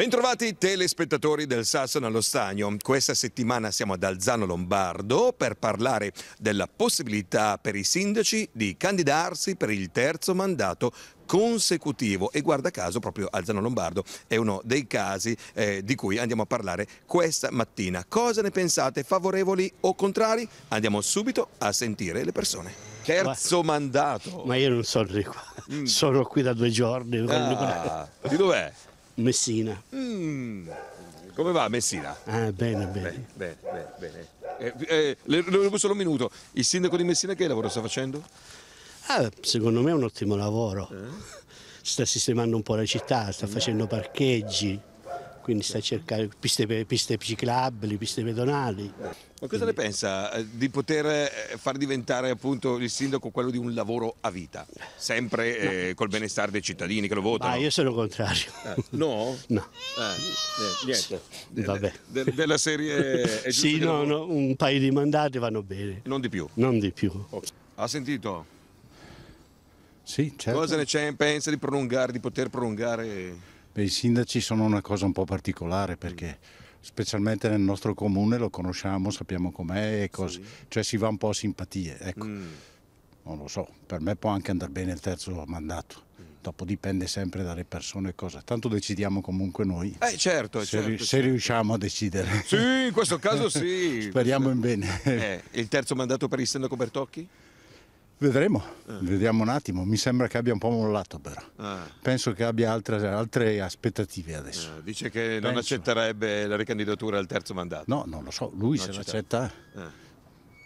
Bentrovati telespettatori del Sassano allo Stagno. Questa settimana siamo ad Alzano Lombardo per parlare della possibilità per i sindaci di candidarsi per il terzo mandato consecutivo e guarda caso proprio Alzano Lombardo è uno dei casi eh, di cui andiamo a parlare questa mattina. Cosa ne pensate? Favorevoli o contrari? Andiamo subito a sentire le persone. Terzo ma, mandato. Ma io non sono di qua, mm. sono qui da due giorni. Ah, di dov'è? Messina. Mm. Come va Messina? Ah, bene, bene. Bene, bene, bene. Eh, eh, le, le, le, solo un minuto. Il sindaco di Messina che lavoro sta facendo? Ah, secondo me è un ottimo lavoro. Eh? Sta sistemando un po' la città, sta mm. facendo parcheggi quindi sta cercando piste, piste ciclabili, piste pedonali. Ma cosa ne pensa eh, di poter eh, far diventare appunto il sindaco quello di un lavoro a vita, sempre eh, col benestare dei cittadini che lo votano? Ah, io sono contrario. Eh, no? No. Eh, eh niente. Vabbè. De, de, della serie... sì, no, no, un paio di mandati vanno bene. Non di più? Non di più. Oh. Ha sentito? Sì, certo. Cosa ne pensa di prolungare, di poter prolungare i sindaci sono una cosa un po' particolare perché mm. specialmente nel nostro comune lo conosciamo, sappiamo com'è e cose, sì. cioè si va un po' a simpatie, ecco. Mm. Non lo so, per me può anche andare bene il terzo mandato. Mm. Dopo dipende sempre dalle persone cosa. Tanto decidiamo comunque noi. Eh certo, se, certo, ri se riusciamo a decidere. Sì, in questo caso sì. Speriamo in bene. Eh, il terzo mandato per il sindaco Bertocchi? Vedremo, eh. vediamo un attimo. Mi sembra che abbia un po' mollato però. Ah. Penso che abbia altre, altre aspettative adesso. Eh, dice che Penso. non accetterebbe la ricandidatura al terzo mandato. No, non lo so, lui non se l'accetta. Eh.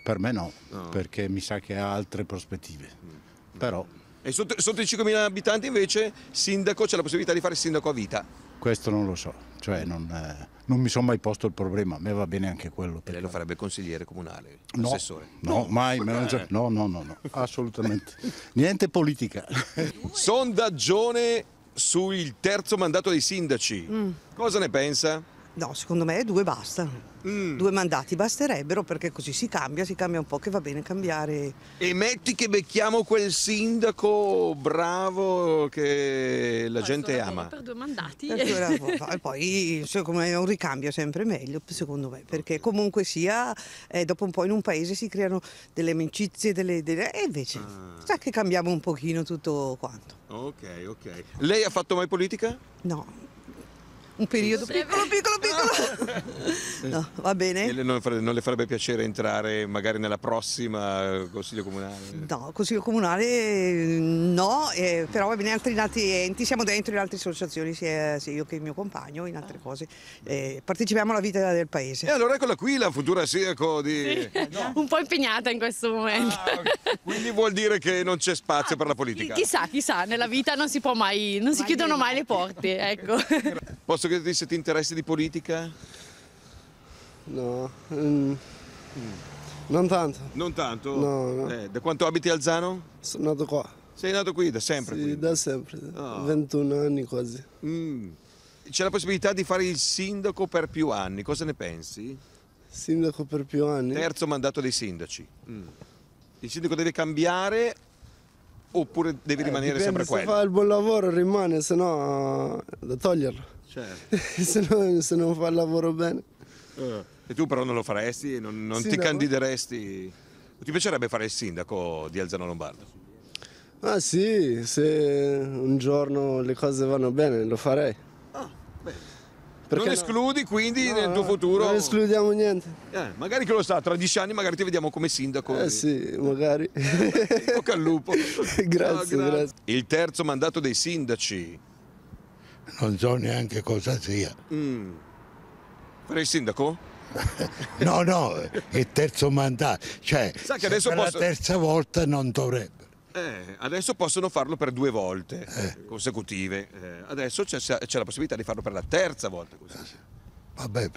Per me no, no, perché mi sa che ha altre prospettive. Mm. Però... E sotto, sotto i 5.000 abitanti invece, sindaco, c'è la possibilità di fare sindaco a vita questo non lo so, cioè non, eh, non mi sono mai posto il problema, a me va bene anche quello. Perché... Lei lo farebbe consigliere comunale, no, assessore? No, no. mai, eh. no, no, no, no, assolutamente, niente politica. Sondaggione sul terzo mandato dei sindaci, mm. cosa ne pensa? No, secondo me due bastano. Mm. Due mandati basterebbero perché così si cambia, si cambia un po' che va bene cambiare. E metti che becchiamo quel sindaco bravo che la poi gente ama. Per due mandati. E boh, poi secondo me un ricambio è sempre meglio, secondo me, perché comunque sia, eh, dopo un po' in un paese si creano delle amicizie, delle, delle... e invece ah. sa che cambiamo un pochino tutto quanto. Ok, ok. Lei ha fatto mai politica? No, un periodo piccolo, piccolo, piccolo. Ah. No, va bene. Non, non, le farebbe piacere entrare magari nella prossima eh, Consiglio Comunale? No, Consiglio Comunale mm, no, eh, però va bene altri altri enti, siamo dentro in altre associazioni, sia, sia io che il mio compagno, in altre ah. cose. Eh, partecipiamo alla vita del paese. E allora eccola qui la futura Sirco di... Sì. Eh, no. Un po' impegnata in questo ah, momento. Ah, okay. Quindi vuol dire che non c'è spazio ah, per la politica? Chissà, chissà, nella vita non si può mai, non si chiudono mai le porte, ecco. Posso posso chiederti se ti interessi di politica? No, mm. non tanto. Non tanto? No, no. Eh, da quanto abiti a Alzano? Sono nato qua. Sei nato qui da sempre? Sì, quindi. da sempre, oh. Ah. 21 anni quasi. Mm. C'è la possibilità di fare il sindaco per più anni, cosa ne pensi? Sindaco per più anni? Terzo mandato dei sindaci. Mm. Il sindaco deve cambiare oppure devi eh, rimanere sempre quello? Se fa il buon lavoro rimane, se no eh, da toglierlo. Certo. se, non, se, non, fa il lavoro bene. Eh. E tu però non lo faresti? Non, non ti candideresti? Ti piacerebbe fare il sindaco di Alzano Lombardo? Ah sì, se un giorno le cose vanno bene lo farei. Ah, Perché non escludi no? quindi no, nel tuo futuro? Non escludiamo niente. Eh, magari che lo sa, tra dieci anni magari ti vediamo come sindaco. Eh e... sì, magari. Bocca al lupo. grazie, no, grazie. Il terzo mandato dei sindaci non so neanche cosa sia. Mm. Farei il sindaco? no, no, il terzo mandato, cioè Sa che adesso per posso... la terza volta non dovrebbe. Eh, adesso possono farlo per due volte eh. eh consecutive, eh, adesso c'è, c'è, la possibilità di farlo per la terza volta. Vabbè,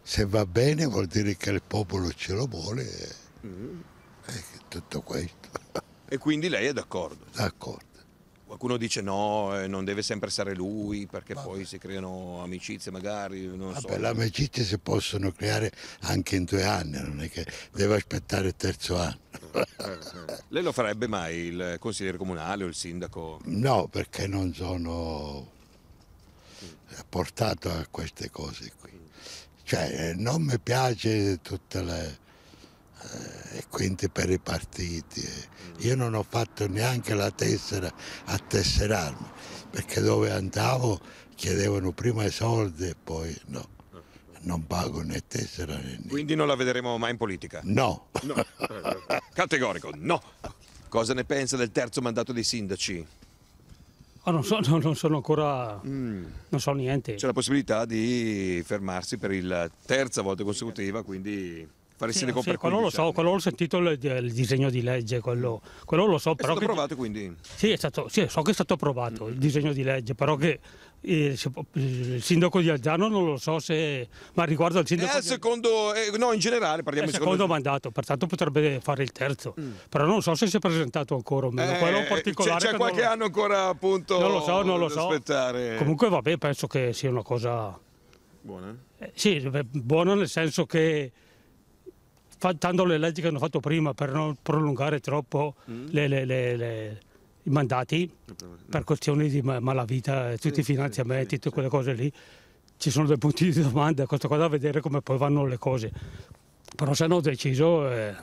se va bene vuol dire che il popolo ce lo vuole, eh. mm. Eh, tutto questo. E quindi lei è d'accordo? D'accordo. Qualcuno dice no, eh, non deve sempre essere lui perché Vabbè. poi si creano amicizie magari. Non Vabbè, so. Le amicizie si possono creare anche in due anni, non è che deve aspettare il terzo anno. Eh, eh. Lei lo farebbe mai il consigliere comunale o il sindaco? No, perché non sono portato a queste cose qui. Cioè, non mi piace tutte le eh, e quindi per i partiti. Eh. Mm. Io non ho fatto neanche la tessera a tesserarmi, perché dove andavo chiedevano prima i soldi e poi no. Non pago né tessera né niente. Quindi non la vedremo mai in politica? No. no. Categorico, no. Cosa ne pensa del terzo mandato dei sindaci? Oh, non, so, non, sono ancora... Mm. non so niente. C'è la possibilità di fermarsi per la terza volta consecutiva, quindi Faresti sì, le copre sì, quello lo so, quello ho sentito il, il, disegno di legge, quello, quello lo so. È però stato che, quindi? Sì, stato, sì, so che è stato approvato mm. il disegno di legge, però che eh, il, sindaco di Alzano non lo so se... ma riguardo al eh, sindaco... Eh, di... secondo, eh, no, in generale parliamo di secondo... secondo mandato, pertanto potrebbe fare il terzo, mm. però non so se si è presentato ancora o meno, eh, quello particolare... C'è, qualche anno ancora appunto... Non lo so, non lo so. Aspettare. Comunque vabbè, penso che sia una cosa... Buona? Eh, sì, buona nel senso che Tanto le leggi che hanno fatto prima per non prolungare troppo mm. le, le, le, i mandati per questioni di malavita, tutti sì, i finanziamenti, sì, sì, tutte quelle cose lì, ci sono dei punti di domanda, questa cosa da vedere come poi vanno le cose però se hanno deciso eh,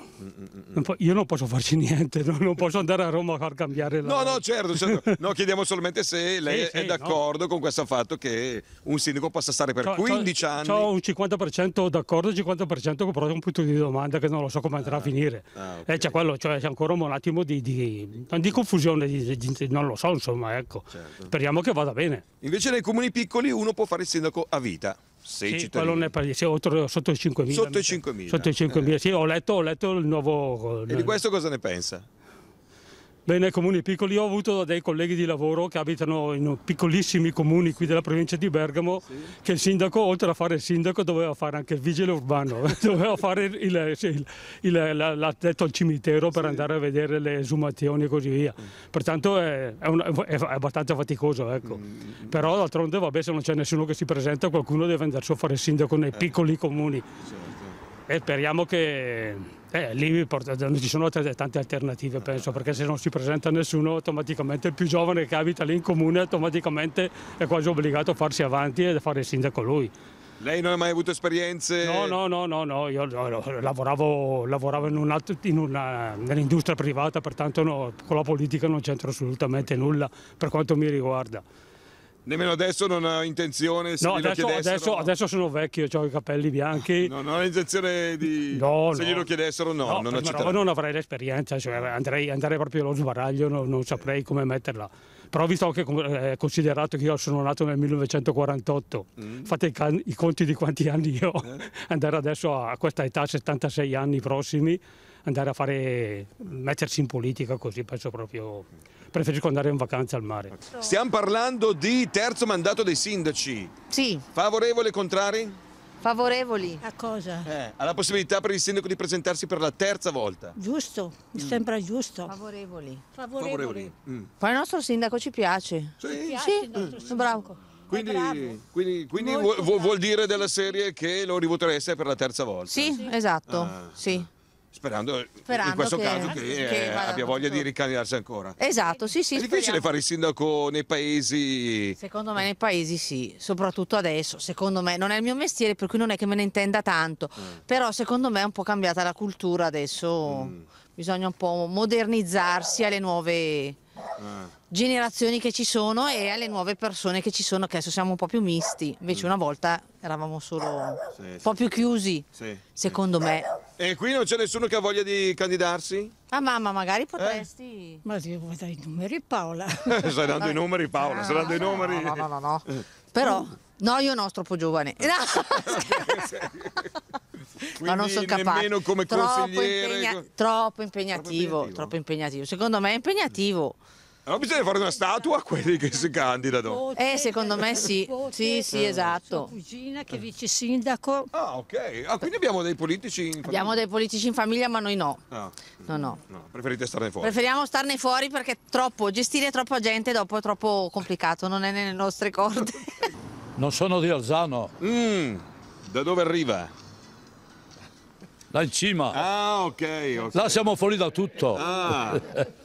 io non posso farci niente non posso andare a Roma a far cambiare la... no no certo, certo. No, chiediamo solamente se lei sì, è sì, d'accordo no. con questo fatto che un sindaco possa stare per c'ho, 15 c'ho, anni ho un 50% d'accordo e 50% però è un punto di domanda che non lo so come andrà ah, a finire ah, okay. eh, c'è, quello, cioè, c'è ancora un attimo di, di, di confusione di, di, non lo so insomma ecco certo. speriamo che vada bene invece nei comuni piccoli uno può fare il sindaco a vita 6 sì, Quello ne parli, sì, oltre, sotto i 5.000. Sotto i 5.000. Sotto i 5.000, eh. sì, ho letto, ho letto il nuovo... E di eh, questo cosa ne pensa? Beh, nei comuni piccoli ho avuto dei colleghi di lavoro che abitano in piccolissimi comuni qui della provincia di Bergamo sì. che il sindaco, oltre a fare il sindaco, doveva fare anche il vigile urbano, doveva fare il, il, il, l'addetto al cimitero per sì. andare a vedere le esumazioni e così via. Mm. Pertanto è, è, un, è, è abbastanza faticoso, ecco. Mm, mm, mm. Però d'altronde vabbè se non c'è nessuno che si presenta qualcuno deve andarsi a fare il sindaco nei eh. piccoli comuni. Certo. E speriamo che eh, lì ci sono tante alternative, penso, perché se non si presenta nessuno, automaticamente il più giovane che abita lì in comune automaticamente è quasi obbligato a farsi avanti e a fare il sindaco lui. Lei non ha mai avuto esperienze? No, no, no, no, no. io no, lavoravo, lavoravo nell'industria privata, pertanto no, con la politica non c'entro assolutamente nulla per quanto mi riguarda. Nemmeno adesso non ho intenzione. Se no, adesso, adesso, no. adesso, sono vecchio, ho i capelli bianchi. No, non ho intenzione di. No, se glielo chiedessero, no, non accetterei. non avrei l'esperienza, cioè andrei, andrei, proprio allo sbaraglio, non, non saprei come metterla però visto che eh, considerato che io sono nato nel 1948, mm. fate i, can- i, conti di quanti anni io, eh. andare adesso a questa età, 76 anni prossimi, andare a fare, mettersi in politica così, penso proprio preferisco andare in vacanza al mare. Stiamo parlando di terzo mandato dei sindaci. Sì. Favorevoli e contrari? Favorevoli. A cosa? Eh, alla possibilità per il sindaco di presentarsi per la terza volta. Giusto, mi mm. sembra giusto. Favorevoli. Favorevoli. Favorevoli. Mm. Ma il nostro sindaco ci piace. Sì, ci piace sì. il nostro mm. sindaco. Bravo. Quindi, quindi, quindi vuol, vuol, dire della serie che lo rivotereste per la terza volta? Sì, sì. esatto. Ah. Sì. Sperando, Sperando, in questo che, caso che, che eh, abbia voglia di ricandidarsi ancora. Esatto, sì, sì. È difficile speriamo. fare il sindaco nei paesi. Secondo me nei paesi sì, soprattutto adesso, secondo me non è il mio mestiere, per cui non è che me ne intenda tanto, mm. però secondo me è un po' cambiata la cultura adesso, mm. bisogna un po' modernizzarsi alle nuove eh. generazioni che ci sono e alle nuove persone che ci sono, che adesso siamo un po' più misti, invece mm. una volta eravamo solo sì, un po' sì. più chiusi, sì, secondo me. E qui non c'è nessuno che ha voglia di candidarsi? Ah mamma, magari eh? potresti. Eh? Ma ti vuoi dare i numeri Paola. stai dando i numeri Paola, ah, stai dando no, i numeri. No, no, no, no. Però, no, io no, troppo giovane. No. Quindi ma non sono capace. Troppo, impegna troppo, impegnativo, troppo impegnativo. Secondo me è impegnativo. Allora bisogna fare una statua a quelli che si candidano. Eh, secondo me sì. Sì, sì, eh. esatto. Sua cugina che è vice sindaco. Ah, ok. Ah, quindi abbiamo dei politici in famiglia. Abbiamo dei politici in famiglia, ma noi no. Ah. No, no. no. Preferite starne fuori? Preferiamo starne fuori perché troppo, gestire troppa gente dopo è troppo complicato, non è nelle nostre corde. non sono di Alzano. Mm, da dove arriva? Da in cima. Ah, ok. okay. Là siamo fuori da tutto. Ah.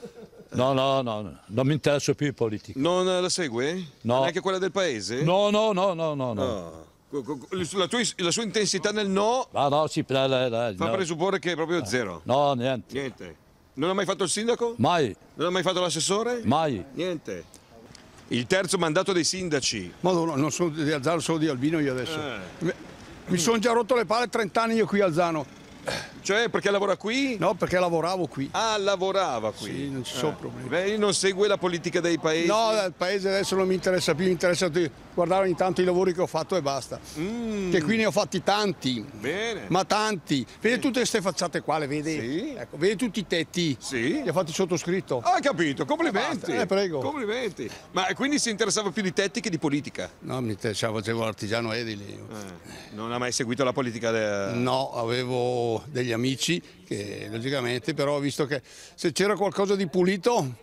No, no, no, no, non mi interesso più di politica. Non eh, la segue? No. Neanche quella del paese? No, no, no, no, no. no. Ah. La, tua, la, sua intensità nel no, no, no sì, la, la, fa no. presupporre che è proprio eh. zero. No, niente. Niente. Non ha mai fatto il sindaco? Mai. Non ha mai fatto l'assessore? Mai. Niente. Il terzo mandato dei sindaci. Madonna, non sono di Alzano, sono di Albino io adesso. Eh. Mi sono già rotto le palle 30 anni io qui a Alzano. Cioè perché lavora qui? No, perché lavoravo qui. Ah, lavorava qui? Sì, non ci sono eh. problemi. Beh, non segue la politica dei paesi? No, eh, il paese adesso non mi interessa più, mi interessa di guardare ogni tanto i lavori che ho fatto e basta. Mm. Che qui ne ho fatti tanti. Bene. Ma tanti. Vede tutte queste facciate qua, le vede? Sì. Ecco, vede tutti i tetti? Sì. Li ho fatti sottoscritto. Ah, capito, complimenti. Eh, prego. Complimenti. Ma quindi si interessava più di tetti che di politica? No, mi interessava, facevo l'artigiano edile. Eh. Non ha mai seguito la politica? De... No, avevo degli degli amici, che logicamente però ho visto che se c'era qualcosa di pulito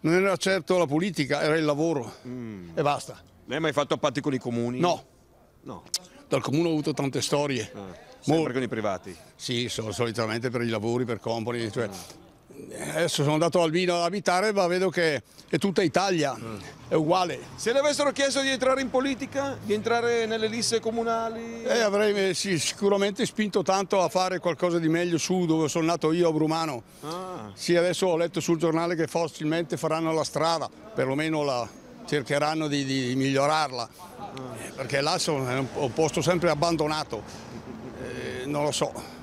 non era certo la politica, era il lavoro mm. e basta. Lei ha mai fatto patti con i comuni? No. no. Dal comune ho avuto tante storie. Ah, sempre Mol... con i privati? Sì, so, solitamente per i lavori, per company, cioè, ah adesso sono andato a Albino ad abitare ma vedo che è tutta Italia, mm. è uguale. Se le avessero chiesto di entrare in politica, di entrare nelle liste comunali? Eh, avrei eh, sì, sicuramente spinto tanto a fare qualcosa di meglio su dove sono nato io a Brumano. Ah. Sì, adesso ho letto sul giornale che facilmente faranno la strada, perlomeno la, cercheranno di, di migliorarla, ah. Eh, perché là sono, è un posto sempre abbandonato, eh, non lo so.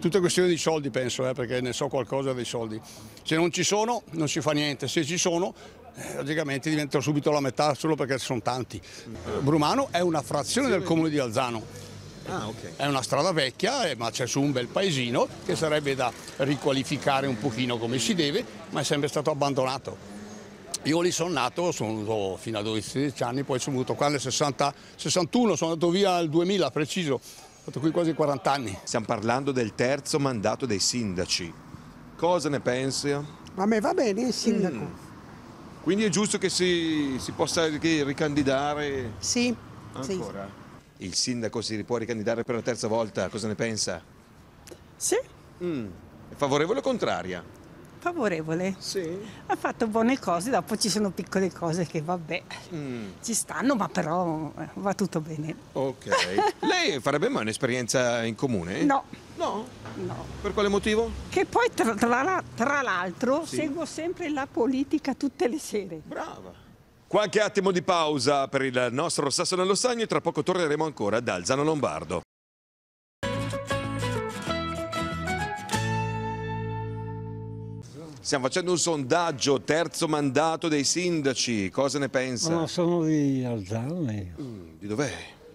Tutta questione di soldi penso, eh, perché ne so qualcosa dei soldi. Se non ci sono non si fa niente, se ci sono eh, logicamente diventa subito la metà solo perché sono tanti. Eh, Brumano è una frazione del comune di Alzano. Ah, okay. È una strada vecchia, eh, ma c'è su un bel paesino che sarebbe da riqualificare un pochino come si deve, ma è sempre stato abbandonato. Io lì sono nato, sono venuto fino a 12 anni, poi sono venuto qua nel 60, 61, sono andato via nel 2000 preciso fatto qui quasi 40 anni. Stiamo parlando del terzo mandato dei sindaci. Cosa ne pensi? A me va bene il sindaco. Mm. Quindi è giusto che si, si possa ricandidare? Sì. Ancora? Sì. Il sindaco si può ricandidare per la terza volta, cosa ne pensa? Sì. Mm. È favorevole o contraria? favorevole. Sì. Ha fatto buone cose, dopo ci sono piccole cose che vabbè, mm. ci stanno, ma però eh, va tutto bene. Ok. Lei farebbe mai un'esperienza in comune? No. No? No. Per quale motivo? Che poi tra, tra, tra l'altro sì. seguo sempre la politica tutte le sere. Brava. Qualche attimo di pausa per il nostro Sasso nello Stagno e tra poco torneremo ancora dal Zano Lombardo. Stiamo facendo un sondaggio, terzo mandato dei sindaci, cosa ne pensa? No, sono di Alzarne. Mm, di dov'è?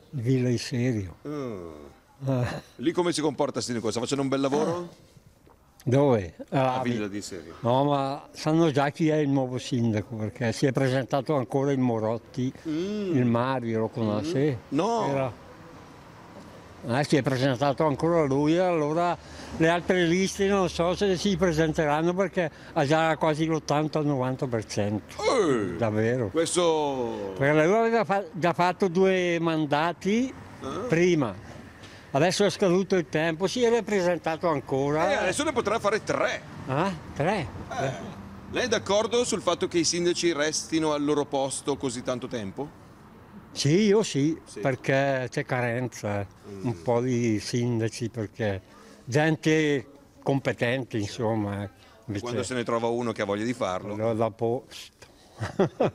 Villa Iserio. Mm. Ah. Lì come si comporta il sindaco? Sta facendo un bel lavoro? Ah. Dove? Ah, a Villa di Serio. No, ma sanno già chi è il nuovo sindaco perché si è presentato ancora il Morotti, mm. il Mario lo conosce? Mm. No. Era eh, si è presentato ancora lui, allora le altre liste non so se si presenteranno perché ha già quasi l'80-90%. Eh, davvero. Questo... Perché lui aveva già fatto due mandati eh. prima. Adesso è scaduto il tempo, si è presentato ancora. Eh, adesso ne potrà fare tre. Ah, tre? Eh, lei è d'accordo sul fatto che i sindaci restino al loro posto così tanto tempo? Sì, io sì, sì. perché c'è carenza, mm. un po' di sindaci, perché gente competente, insomma. Invece... Quando se ne trova uno che ha voglia di farlo. No, dopo...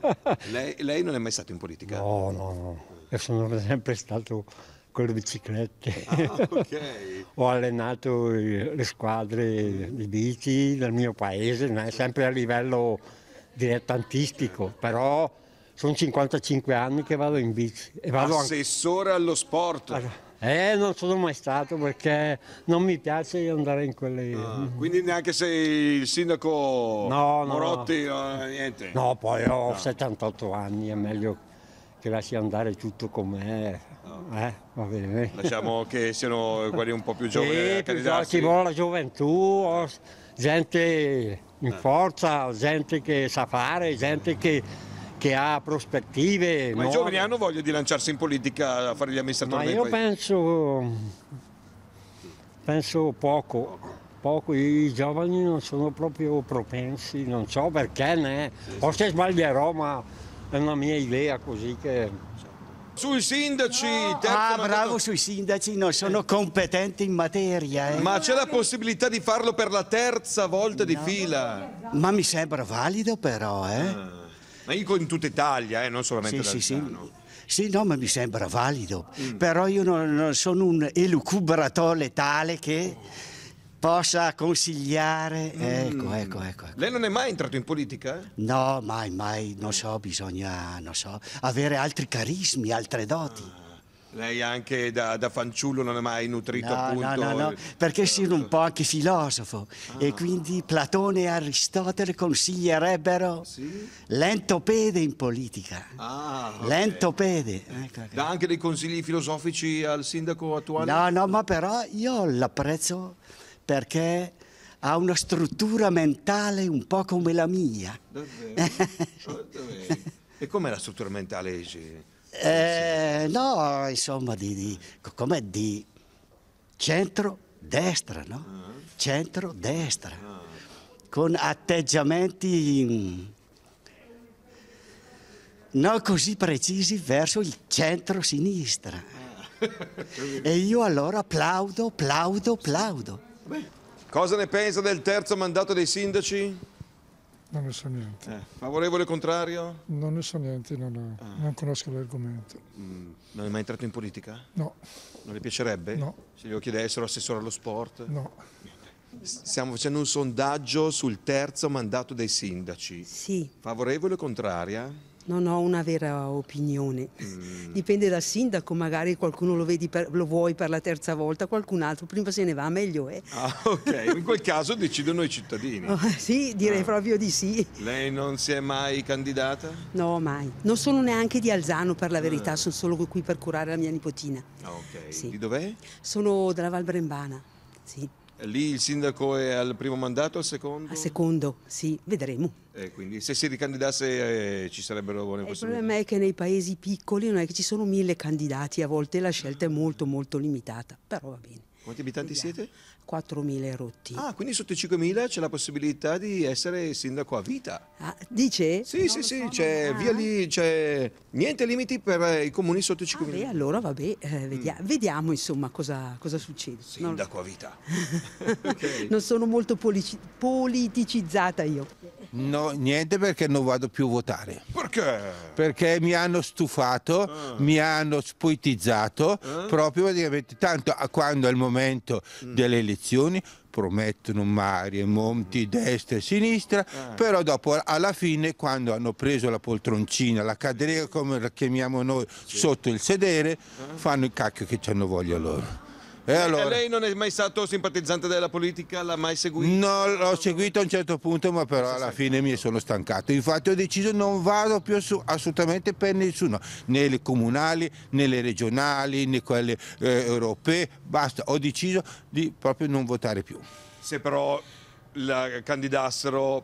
lei, lei, non è mai stato in politica? No, no, no. Io sono sempre stato con le biciclette. Ah, okay. Ho allenato le squadre di bici del mio paese, sempre a livello dilettantistico, eh. però sono 55 anni che vado in bici. E vado Assessore anche... allo sport. Eh, non sono mai stato perché non mi piace andare in quelle... Ah, quindi neanche sei il sindaco no, Morotti, no. niente? No, poi ho ah. no. 78 anni, è meglio che lasci andare tutto com'è. Ah. Eh, va bene. Lasciamo che siano quelli un po' più giovani sì, a Ci vuole la gioventù, gente in ah. forza, gente che sa fare, gente che che ha prospettive. Ma no? i giovani hanno voglia di lanciarsi in politica a fare gli amministratori? Ma io penso, penso poco, poco. I giovani non sono proprio propensi, non so perché, né? forse sbaglierò, ma è una mia idea così che... Sui sindaci, no. Ah, ah, mandato... bravo sui sindaci, non sono competenti in materia. Eh. Ma c'è la possibilità di farlo per la terza volta no. di fila? Ma mi sembra valido però, eh. Ah. Ma io in tutta Italia, eh, non solamente sì, sì, Alzano. sì. Sì, no, ma mi sembra valido. Mm. Però io non, non sono un elucubratore tale che possa consigliare. Mm. Ecco, ecco, ecco, ecco, Lei non è mai entrato in politica? No, mai, mai. Non so, bisogna, non so, avere altri carismi, altre doti. Ah. Lei anche da, da fanciullo non ha mai nutrito no, appunto... No, no, no, perché sono un po' anche filosofo ah. e quindi Platone e Aristotele consiglierebbero sì? lentopede in politica. Ah, okay. Lentopede. Ecco, Dà anche dei consigli filosofici al sindaco attuale? No, no, ma però io l'apprezzo perché ha una struttura mentale un po' come la mia. Davvero? Davvero. e com'è la struttura mentale? Eh, no, insomma, di, di, com'è di centro-destra, no? Ah. Centro-destra, ah. con atteggiamenti mm, non così precisi verso il centro-sinistra. Ah. e io allora applaudo, applaudo, applaudo. Cosa ne pensa del terzo mandato dei sindaci? Non ne so niente. Eh, favorevole o contrario? Non ne so niente, non, ah. non conosco l'argomento. Mm, non è mai entrato in politica? No. Non le piacerebbe? No. Se glielo chiedessero assessore allo sport? No. Stiamo facendo un sondaggio sul terzo mandato dei sindaci. Sì. Favorevole o contraria? non ho una vera opinione. Mm. Dipende dal sindaco, magari qualcuno lo, per, lo, vuoi per la terza volta, qualcun altro prima se ne va, meglio è. Ah, ok, in quel caso decidono i cittadini. Oh, sì, direi ah. proprio di sì. Lei non si è mai candidata? No, mai. Non sono neanche di Alzano, per la verità, ah. sono solo qui per curare la mia nipotina. Ah, ok. Sì. Di dov'è? Sono della Val Brembana, sì. Lì il sindaco è al primo mandato, o al secondo? Al secondo, sì, vedremo. Eh, quindi se si ricandidasse eh, ci sarebbero buone eh, possibilità. Il problema è che nei paesi piccoli non è che ci sono mille candidati, a volte la scelta è molto molto limitata, però va bene. Quanti abitanti Vediamo. siete? 4.000 rotti. Ah, quindi sotto i 5.000 c'è la possibilità di essere sindaco a vita. Ah, dice? Sì, non sì, sì, so, c'è ma... via lì, c'è niente limiti per eh, i comuni sotto i 5.000. Ah, e allora vabbè, eh, mm. vedia mm. vediamo insomma cosa, cosa succede. Sindaco non... a vita. okay. Non sono molto politicizzata io. No, niente perché non vado più a votare. Perché? Perché mi hanno stufato, ah. mi hanno spoetizzato, ah. Eh? proprio praticamente tanto a quando è il momento mm. delle elezioni promettono mari e monti, mm. destra e sinistra, ah. però dopo alla fine quando hanno preso la poltroncina, la cadrega come la chiamiamo noi, sì. sotto il sedere, eh? fanno il cacchio che ci hanno voglia loro. E eh, eh, allora? Lei non è mai stato simpatizzante della politica? L'ha mai seguito? No, l'ho seguito a un certo punto, ma però alla fine mi sono stancato. Infatti ho deciso non vado più su, assolutamente per nessuno, né le comunali, né le regionali, né quelle eh, europee, basta. Ho deciso di proprio non votare più. Se però la candidassero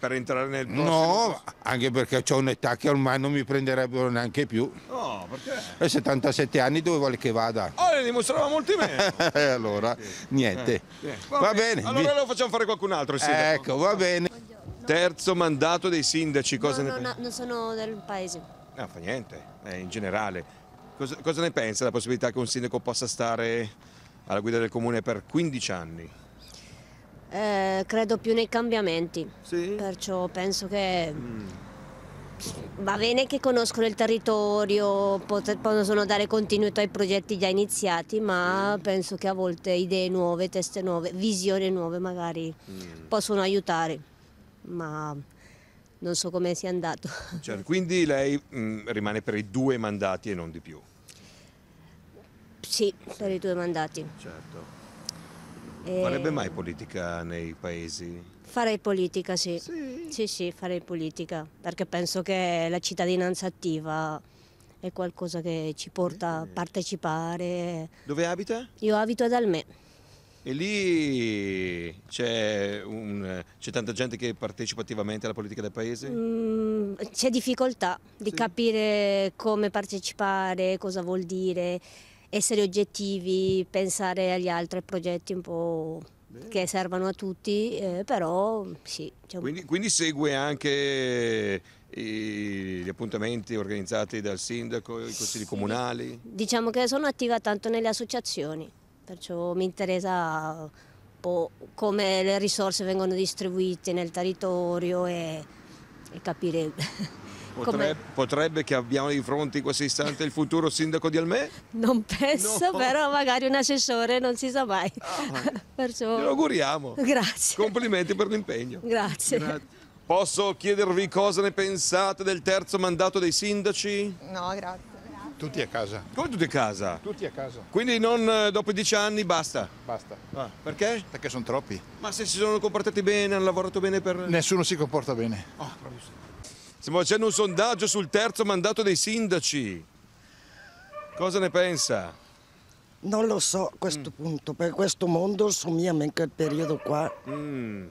per entrare nel prossimo? No, anche perché ho un'età che ormai non mi prenderebbero neanche più. No, oh, perché? E 77 anni dove vuole che vada? Oh, ne dimostrava molti meno. E allora, niente. Eh, va, va, bene. Allora lo facciamo fare qualcun altro il Ecco, va bene. Terzo mandato dei sindaci, cosa no, ne no, No, non sono del paese. No, fa niente, eh, in generale. Cosa, cosa ne pensa della possibilità che un sindaco possa stare alla guida del comune per 15 anni? Eh, credo più nei cambiamenti. Sì? Perciò penso che... Mm. Va bene che conoscono il territorio, possono dare continuità ai progetti già iniziati, ma mm. penso che a volte idee nuove, teste nuove, visioni nuove magari mm. possono aiutare, ma non so come sia andato. Cioè, quindi lei mh, mm, rimane per i due mandati e non di più? Sì, per i due mandati. Certo. E... Eh, Farebbe mai politica nei paesi? Farei politica, sì. sì. Sì, sì, farei politica, perché penso che la cittadinanza attiva è qualcosa che ci porta a eh. partecipare. Dove abita? Io abito ad Alme. E lì c'è, tanta gente che partecipa attivamente alla politica del paese? Mm, c'è difficoltà di sì. capire come partecipare, cosa vuol dire essere oggettivi, pensare agli altri progetti un po' Beh. che servono a tutti, eh, però sì. Diciamo. Quindi, quindi, segue anche eh, gli appuntamenti organizzati dal sindaco, i consigli sì. comunali? Diciamo che sono attiva tanto nelle associazioni, perciò mi interessa un po' come le risorse vengono distribuite nel territorio e, e capire Potrebbe, potrebbe, che abbiamo di fronte in questo istante il futuro sindaco di Almè? Non penso, no. però magari un assessore non si sa mai. Ah, Perciò... Lo auguriamo. Grazie. Complimenti per l'impegno. Grazie. Grazie. Posso chiedervi cosa ne pensate del terzo mandato dei sindaci? No, grazie. Tutti a casa. Come tutti a casa? Tutti a casa. Quindi non eh, dopo dieci anni basta? Basta. Ah, perché? Perché sono troppi. Ma se si sono comportati bene, hanno lavorato bene per... Nessuno si comporta bene. Oh, proprio sì. Stiamo facendo un sondaggio sul terzo mandato dei sindaci. Cosa ne pensa? Non lo so a questo mm. punto, per questo mondo somiglia anche il periodo qua. Mm.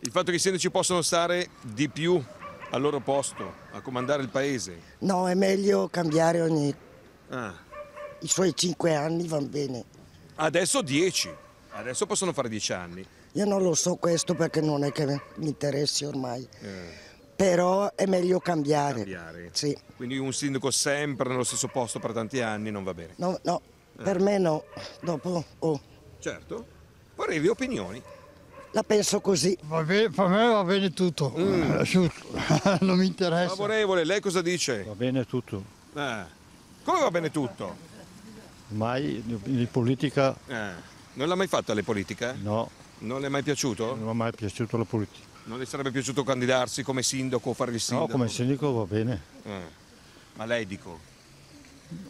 Il fatto che i sindaci possano stare di più al loro posto, a comandare il paese? No, è meglio cambiare ogni... Ah. I suoi cinque anni vanno bene. Adesso dieci. Adesso possono fare dieci anni. Io non lo so questo perché non è che mi interessi ormai. Eh però è meglio cambiare. cambiare. Sì. Quindi un sindaco sempre nello stesso posto per tanti anni non va bene? No, no, eh. per me no, dopo... Oh. Certo, pareri, opinioni. La penso così. Va Bene, per me va bene tutto, mm. Eh, non mi interessa. Favorevole, lei cosa dice? Va bene tutto. Eh. Come va bene tutto? Mai di politica... Eh. Non l'ha mai fatta le politiche? No. Non le è mai piaciuto? Non mi è mai piaciuto la politica. Non le sarebbe piaciuto candidarsi come sindaco o fare il sindaco? No, come sindaco va bene. Eh. Ma lei dico,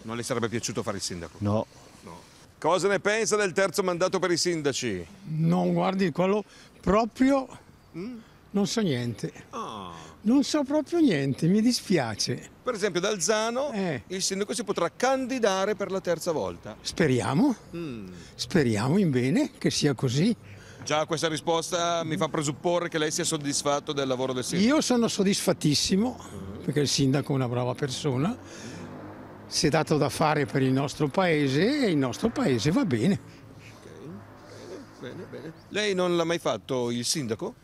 non le sarebbe piaciuto fare il sindaco? No. no. Cosa ne pensa del terzo mandato per i sindaci? Non guardi, quello proprio mm? non so niente. Oh. Non so proprio niente, mi dispiace. Per esempio ad Alzano eh. il sindaco si potrà candidare per la terza volta. Speriamo, mm. speriamo in bene che sia così. Già questa risposta mi fa presupporre che lei sia soddisfatto del lavoro del sindaco. Io sono soddisfattissimo perché il sindaco è una brava persona, si è dato da fare per il nostro paese e il nostro paese va bene. Okay, bene, bene, bene. Lei non l'ha mai fatto il sindaco?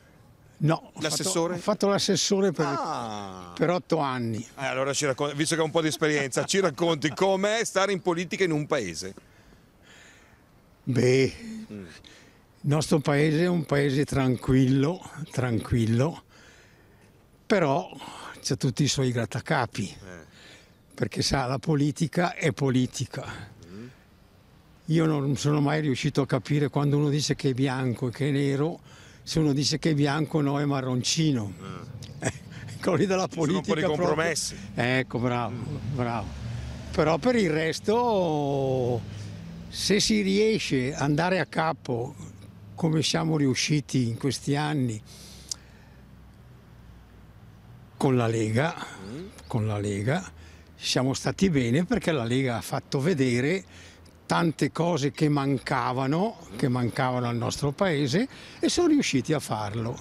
No, Ho fatto l'assessore per, ah. per, otto anni. Eh, allora, racconti, visto che ha un po' di esperienza, ci racconti com'è stare in politica in un paese? Beh, mm. Il nostro paese è un paese tranquillo, tranquillo, però c'è tutti i suoi grattacapi, eh. perché sa, la politica è politica. Mm. Io non sono mai riuscito a capire quando uno dice che è bianco e che è nero, se uno dice che è bianco no è marroncino. Eh. Quelli della politica. Sono un po' di compromessi. Proprio. Ecco, bravo, bravo. Però per il resto, se si riesce ad andare a capo come siamo riusciti in questi anni con la Lega, con la Lega siamo stati bene perché la Lega ha fatto vedere tante cose che mancavano, che mancavano al nostro paese e sono riusciti a farlo.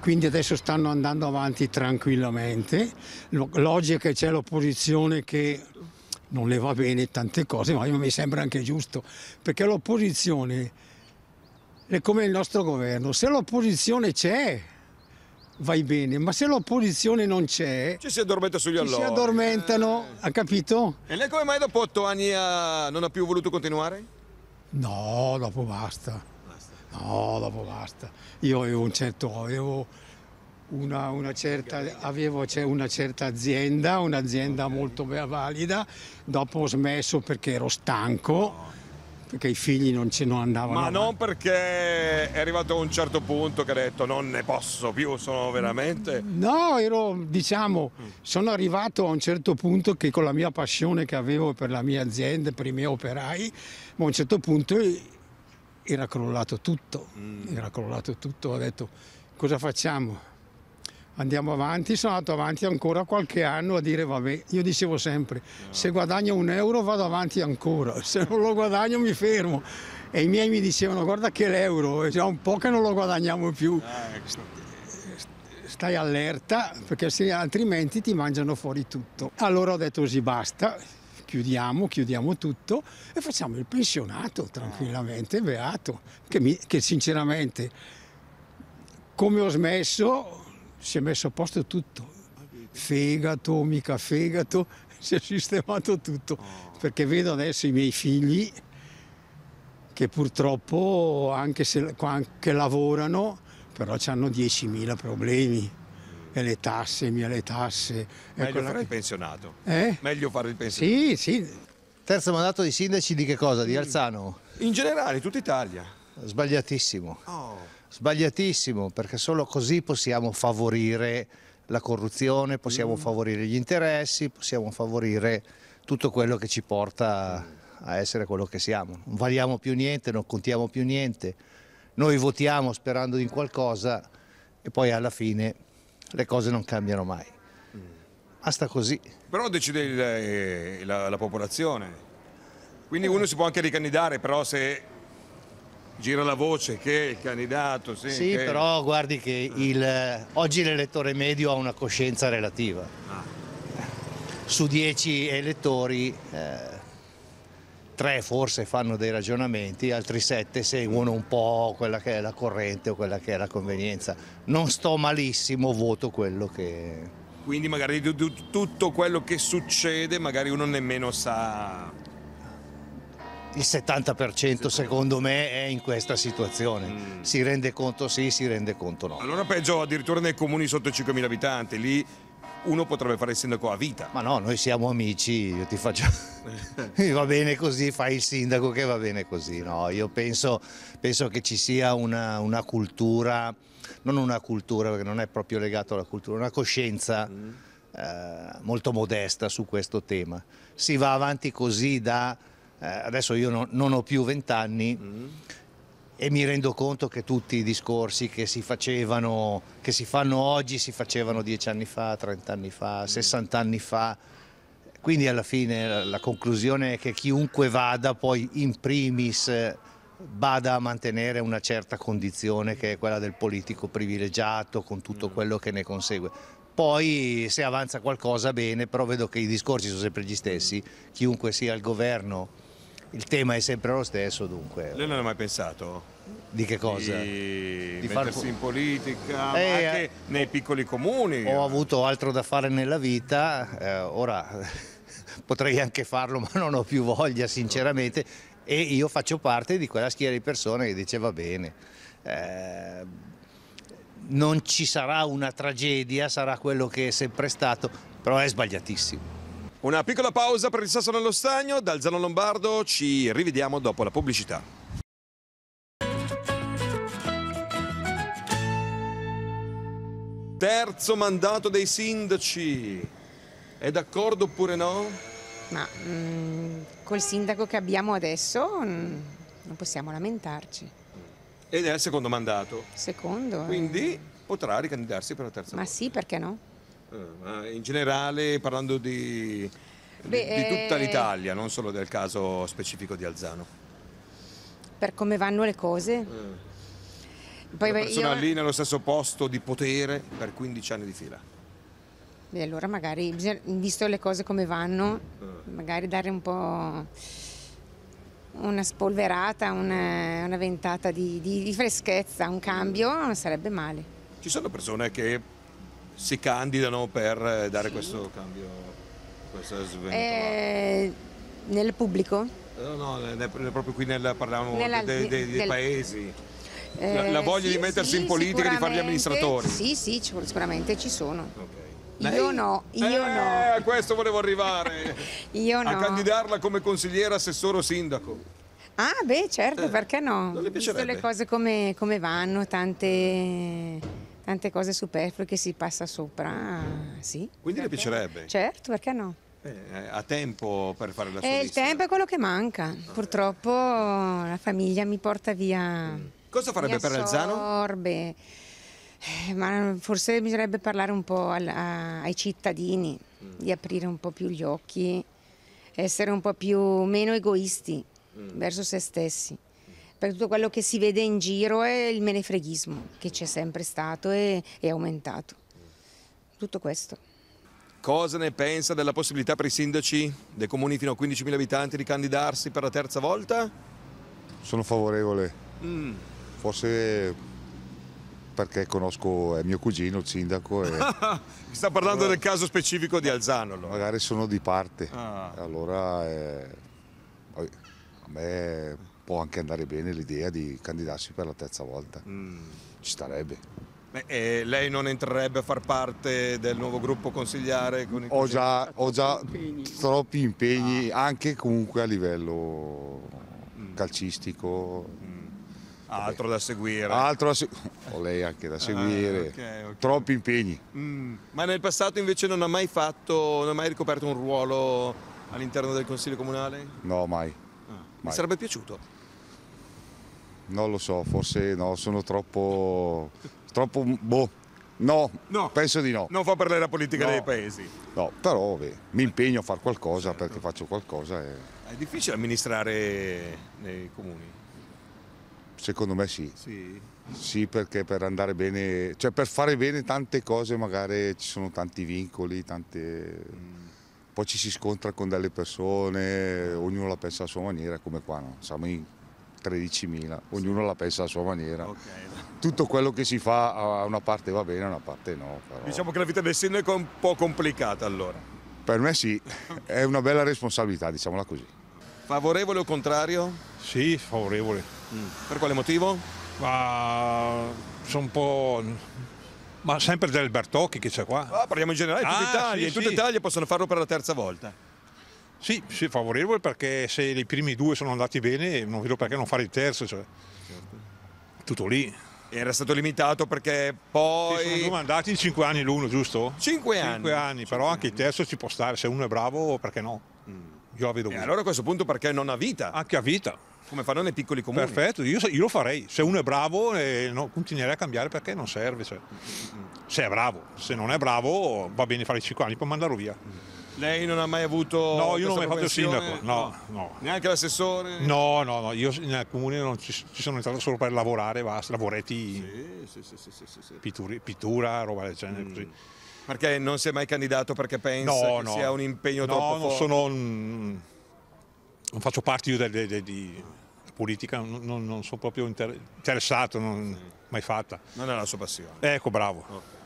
Quindi adesso stanno andando avanti tranquillamente. L'oggi che c'è l'opposizione che non le va bene tante cose, ma mi sembra anche giusto, perché l'opposizione come il nostro governo. Se l'opposizione c'è, vai bene, ma se l'opposizione non c'è... Ci si addormenta sugli allori. Ci si addormentano, eh. ha capito? E lei come mai dopo otto anni eh, non ha più voluto continuare? No, dopo basta. basta. No, dopo basta. Io avevo un certo... avevo una, una, certa, avevo una certa azienda, un'azienda okay. molto valida, dopo ho smesso perché ero stanco. No perché i figli non ce ne andavano. Ma non perché è arrivato a un certo punto che ha detto non ne posso più, sono veramente... No, ero, diciamo, sono arrivato a un certo punto che con la mia passione che avevo per la mia azienda, per i miei operai, ma a un certo punto era crollato tutto, mm. era crollato tutto, ho detto cosa facciamo? andiamo avanti, sono andato avanti ancora qualche anno a dire vabbè, io dicevo sempre, se ah. guadagno un euro vado avanti ancora, se non lo guadagno mi fermo. E i miei mi dicevano guarda che l'euro, è già un po' che non lo guadagniamo più. Ah, ecco. Stai allerta perché se, altrimenti ti mangiano fuori tutto. Allora ho detto così basta, chiudiamo, chiudiamo tutto e facciamo il pensionato tranquillamente, beato, che, mi, che sinceramente come ho smesso si è messo a posto tutto. Fegato, mica fegato, si è sistemato tutto. Oh. Perché vedo adesso i miei figli che purtroppo, anche se anche lavorano, però hanno 10.000 problemi e le tasse, mia le tasse. Meglio fare che... il pensionato. Eh? Meglio fare il pensionato. Sì, sì. Terzo mandato di sindaci di che cosa? Di mm. Alzano? In generale, tutta Italia. Sbagliatissimo. Oh. Sbagliatissimo, perché solo così possiamo favorire la corruzione, possiamo mm. favorire gli interessi, possiamo favorire tutto quello che ci porta a essere quello che siamo. Non valiamo più niente, non contiamo più niente. Noi votiamo sperando in qualcosa e poi alla fine le cose non cambiano mai. Mm. Basta così. Però decide il, eh, la, la popolazione. Quindi uno si può anche ricandidare, però se gira la voce che è il candidato... Sì, sì che... però guardi che il, eh, oggi l'elettore medio ha una coscienza relativa. Ah. Su dieci elettori, eh, tre forse fanno dei ragionamenti, altri sette seguono un po' quella che è la corrente o quella che è la convenienza. Non sto malissimo, voto quello che... Quindi magari tutto quello che succede magari uno nemmeno sa il 70% secondo me è in questa situazione. Mm. Si rende conto sì, si rende conto no. Allora peggio addirittura nei comuni sotto i 5.000 abitanti, lì uno potrebbe fare il sindaco a vita. Ma no, noi siamo amici, io ti faccio... va bene così, fai il sindaco che va bene così. No, io penso, penso che ci sia una, una, cultura, non una cultura perché non è proprio legato alla cultura, una coscienza... Mm. Eh, molto modesta su questo tema. Si va avanti così da eh, adesso io no, non ho più vent'anni mm. e mi rendo conto che tutti i discorsi che si facevano, che si fanno oggi, si facevano dieci anni fa, trent'anni fa, mm. sessant'anni mm. fa. Quindi alla fine la conclusione è che chiunque vada poi in primis eh, vada a mantenere una certa condizione che è quella del politico privilegiato con tutto mm. quello che ne consegue. Poi se avanza qualcosa bene, però vedo che i discorsi sono sempre gli stessi, mm. chiunque sia al governo il tema è sempre lo stesso dunque. Lei non ha mai pensato? Di che cosa? Di, di mettersi far... in politica, eh, anche eh, nei piccoli comuni. Ho avuto altro da fare nella vita, eh, ora potrei anche farlo ma non ho più voglia sinceramente e io faccio parte di quella schiera di persone che dice va bene. Eh, non ci sarà una tragedia, sarà quello che è sempre stato, però è sbagliatissimo. Una piccola pausa per il Sasso nello Stagno, dal Zano Lombardo ci rivediamo dopo la pubblicità. Terzo mandato dei sindaci, è d'accordo oppure no? Ma mh, mm, col sindaco che abbiamo adesso mh, mm, non possiamo lamentarci. Ed è il secondo mandato? Secondo. Eh. Quindi potrà ricandidarsi per la terza Ma volta? Ma sì, perché no? Eh, in generale parlando di, Beh, di tutta eh, l'Italia, non solo del caso specifico di Alzano. Per come vanno le cose. Eh. Poi, Una persona io... lì nello stesso posto di potere per 15 anni di fila. E allora magari, visto le cose come vanno, eh. magari dare un po' una spolverata, una, una ventata di, di, di freschezza, un cambio, non sarebbe male. Ci sono persone che si candidano per eh, dare sì. questo cambio, questa eh, nel pubblico? Eh, no, no, ne, proprio qui nel, parliamo Nella, dei, dei, dei del... paesi. Eh, la, la, voglia sì, di mettersi sì, in politica e di fare gli amministratori? Sì, sì, sicuramente ci sono. Okay. Lei? Io no, io eh, no. A questo volevo arrivare. io no. A candidarla come consigliera, assessore o sindaco. Ah, beh, certo, eh, perché no? Non le piacerebbe. Visto le cose come, come vanno, tante tante cose superflue che si passa sopra, sì. Quindi perché? le piacerebbe? Certo, perché no? Eh, ha tempo per fare la eh, sua eh, Il tempo è quello che manca, ah, eh. purtroppo la famiglia mi porta via. Mm. Cosa farebbe per Alzano? Sorbe. Eh, ma forse bisognerebbe parlare un po' al, a, ai cittadini, mm. di aprire un po' più gli occhi, essere un po' più meno egoisti mm. verso se stessi per tutto quello che si vede in giro e il menefreghismo che c'è sempre stato e è aumentato. Tutto questo. Cosa ne pensa della possibilità per i sindaci dei comuni fino a 15.000 abitanti di candidarsi per la terza volta? Sono favorevole. Mm. Forse perché conosco è mio cugino, il sindaco. E... Sta parlando allora, del caso specifico di Alzano. Allora. Magari sono di parte. Ah. Allora eh, a me può anche andare bene l'idea di candidarsi per la terza volta. Mm. Ci starebbe. Beh, lei non entrerebbe a far parte del nuovo gruppo consigliare? Con ho, già, ho già impegni. troppi impegni, ah. anche comunque a livello mm. calcistico. Mm. Altro da seguire. Altro da seguire. o lei anche da ah, seguire. Ah, okay, okay. Troppi impegni. Mm. Ma nel passato invece non ha mai fatto, non ha mai ricoperto un ruolo all'interno del Consiglio Comunale? No, mai. Ah. mai. Mi sarebbe piaciuto? Non lo so, forse no, sono troppo... troppo boh. No, no, penso di no. Non fa parlare la politica no. dei paesi. No, però beh, mi impegno a fare qualcosa certo. perché faccio qualcosa. E... È difficile amministrare nei comuni? Secondo me sì. sì. Sì, perché per andare bene, cioè per fare bene tante cose magari ci sono tanti vincoli, tante... Mm. poi ci si scontra con delle persone, ognuno la pensa a sua maniera, come qua, no? siamo in 13.000, ognuno la pensa a sua maniera. Okay. Tutto quello che si fa a una parte va bene, a una parte no. Però... Diciamo che la vita del sindaco è un po' complicata allora. Per me sì, è una bella responsabilità, diciamola così. Favorevole o contrario? Sì, favorevole. Mm. Per quale motivo? Ma sono un po'... Ma sempre del Bertocchi che c'è qua. Ah, parliamo in generale, in tutta ah, Italia, sì, in tutta sì. Italia possono farlo per la terza volta. Sì, sì, favorevole perché se i primi due sono andati bene non vedo perché non fare il terzo, cioè. Certo. tutto lì. Era stato limitato perché poi... Sì, sono in cinque anni l'uno, giusto? Cinque anni. 5 anni, Cinque però anni. anche il terzo ci può stare, se uno è bravo perché no? Mm. Io la vedo così. E allora a questo punto perché non ha vita? Anche a vita. Come fanno nei piccoli comuni. Perfetto, io, io lo farei. Se uno è bravo eh, no, continuerei a cambiare perché non serve. Cioè. Mm. mm, mm. Se è bravo, se non è bravo va bene fare i cinque anni, poi mandarlo via. Mm. Lei non ha mai avuto. No, io non ho mai fatto il sindaco. No, no. Neanche l'assessore? No, no, no. Io nel comune non ci, ci, sono entrato solo per lavorare, basta, lavoretti. Sì, sì, sì, sì pittura, pittura, roba del genere, mm. così. Perché non si è mai candidato perché pensa no, che no. sia un impegno no, troppo No, non sono. Non faccio parte io di politica, non, non, sono proprio interessato, non, mai fatta. Non è la sua passione. Ecco, bravo. Okay.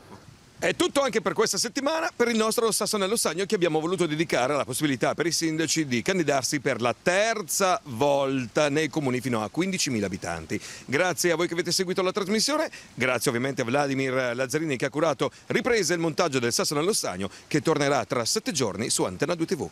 È tutto anche per questa settimana per il nostro Sassonello Sagno che abbiamo voluto dedicare alla possibilità per i sindaci di candidarsi per la terza volta nei comuni fino a 15.000 abitanti. Grazie a voi che avete seguito la trasmissione, grazie ovviamente a Vladimir Lazzarini che ha curato riprese e il montaggio del Sassonello Sagno che tornerà tra sette giorni su Antena 2 TV.